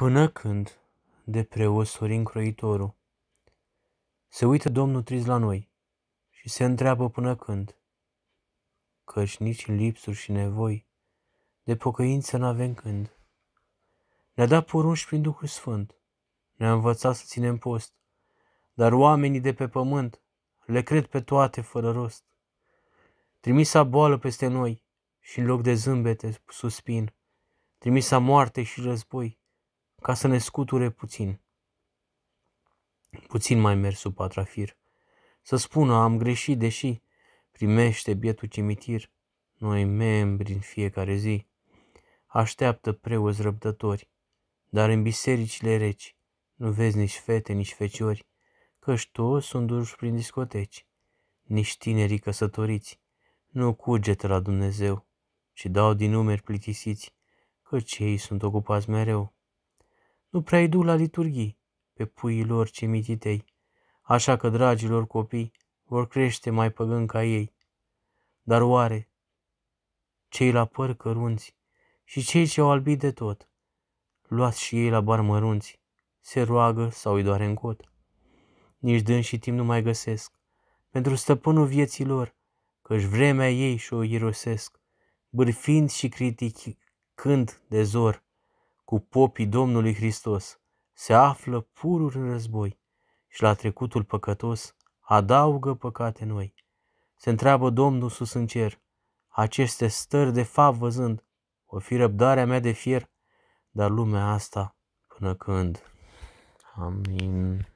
Până când, de preos Sorin Croitoru se uită Domnul Triz la noi și se întreabă până când, căci nici în lipsuri și nevoi de pocăință n-avem când. Ne-a dat porunci prin Duhul Sfânt, ne-a învățat să ținem post, dar oamenii de pe pământ le cred pe toate fără rost. Trimisa boală peste noi și în loc de zâmbete suspin, trimisa moarte și război, ca să ne scuture puțin. Puțin mai mers sub patrafir. Să spună, am greșit, deși primește bietul cimitir, noi membri în fiecare zi. Așteaptă preoți răbdători, dar în bisericile reci nu vezi nici fete, nici feciori, căci toți sunt duși prin discoteci, nici tinerii căsătoriți. Nu cugete la Dumnezeu, ci dau din numeri plitisiți, căci ei sunt ocupați mereu nu prea i duc la liturghii pe puii lor cimititei, așa că dragilor copii vor crește mai păgân ca ei. Dar oare cei la păr cărunți și cei ce au albit de tot, luați și ei la bar mărunți, se roagă sau îi doare în cot? Nici dân și timp nu mai găsesc, pentru stăpânul vieții lor, căci vremea ei și-o irosesc, bârfind și criticând de zor, cu popii Domnului Hristos, se află pururi în război și la trecutul păcătos adaugă păcate noi. Se întreabă Domnul sus în cer, aceste stări de fapt văzând, o fi răbdarea mea de fier, dar lumea asta până când? Amin.